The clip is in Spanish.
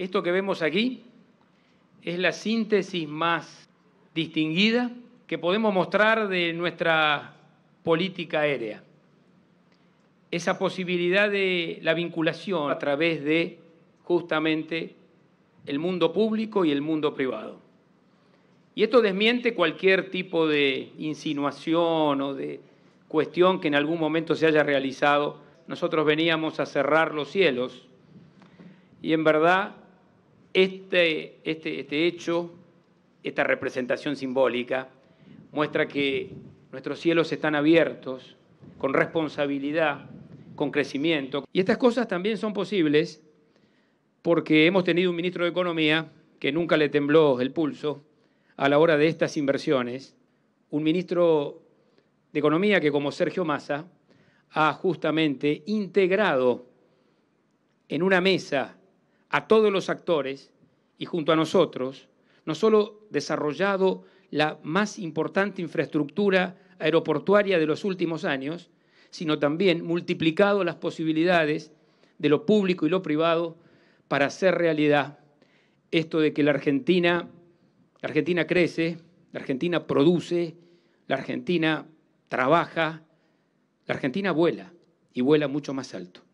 Esto que vemos aquí es la síntesis más distinguida que podemos mostrar de nuestra política aérea. Esa posibilidad de la vinculación a través de justamente el mundo público y el mundo privado. Y esto desmiente cualquier tipo de insinuación o de cuestión que en algún momento se haya realizado. Nosotros veníamos a cerrar los cielos y en verdad este, este, este hecho, esta representación simbólica, muestra que nuestros cielos están abiertos, con responsabilidad, con crecimiento. Y estas cosas también son posibles porque hemos tenido un ministro de Economía que nunca le tembló el pulso a la hora de estas inversiones, un ministro de Economía que como Sergio Massa ha justamente integrado en una mesa a todos los actores y junto a nosotros, no solo desarrollado la más importante infraestructura aeroportuaria de los últimos años, sino también multiplicado las posibilidades de lo público y lo privado para hacer realidad esto de que la Argentina, la Argentina crece, la Argentina produce, la Argentina trabaja, la Argentina vuela y vuela mucho más alto.